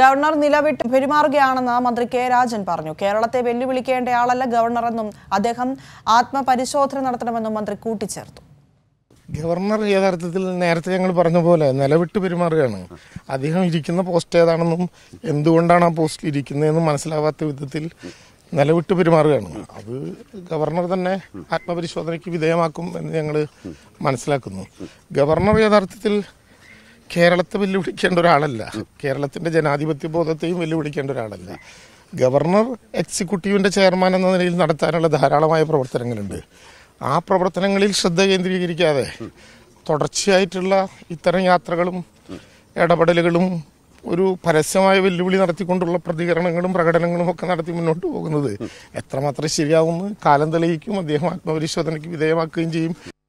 governor നിലവിട്ട് പെരുമാറുകയാണെന്ന് മന്ത്രി K Rajan പറഞ്ഞു കേരളത്തെ വെല്ലുവിളിക്കേണ്ടയാളല്ല ഗവർണറെന്നും അദ്ദേഹം ആത്മപരിശോധന നടത്തണമെന്നും മന്ത്രി കൂട്ടിച്ചേർത്തു ഗവർണർ യഥാർത്ഥത്തിൽ നേരത്തെ ഞങ്ങൾ പറഞ്ഞ പോലെ നിലവിട്ട് പെരുമാറുകയാണ് അദ്ദേഹം ഇരിക്കുന്ന പോസ്റ്റ് ഏതാണെന്നും എന്തുകൊണ്ടാണ് ആ പോസ്റ്റിൽ ഇരിക്കുന്നതെന്നും മനസ്സിലാവാത്ത വിധത്തിൽ നിലവിട്ട് പെരുമാറുകയാണ് അത് ഗവർണർ തന്നെ ആത്മപരിശോധനയ്ക്ക് വിധേയമാക്കും എന്ന് ഞങ്ങൾ മനസ്സിലാക്കുന്നു ഗവർണർ യഥാർത്ഥത്തിൽ കേരളത്തെ വെല്ലുവിളിക്കേണ്ട ഒരാളല്ല കേരളത്തിൻ്റെ ജനാധിപത്യ ബോധത്തെയും വെല്ലുവിളിക്കേണ്ട ഒരാളല്ല ഗവർണർ എക്സിക്യൂട്ടീവിൻ്റെ ചെയർമാൻ എന്ന നിലയിൽ നടത്താനുള്ള ധാരാളമായ പ്രവർത്തനങ്ങളുണ്ട് ആ പ്രവർത്തനങ്ങളിൽ ശ്രദ്ധ കേന്ദ്രീകരിക്കാതെ തുടർച്ചയായിട്ടുള്ള ഇത്തരം യാത്രകളും ഇടപെടലുകളും ഒരു പരസ്യമായ വെല്ലുവിളി നടത്തിക്കൊണ്ടുള്ള പ്രതികരണങ്ങളും പ്രകടനങ്ങളും ഒക്കെ നടത്തി മുന്നോട്ട് പോകുന്നത് എത്രമാത്രം ശരിയാവുമെന്ന് കാലം തെളിയിക്കും അദ്ദേഹം ആത്മപരിശോധനയ്ക്ക് വിധേയമാക്കുകയും ചെയ്യും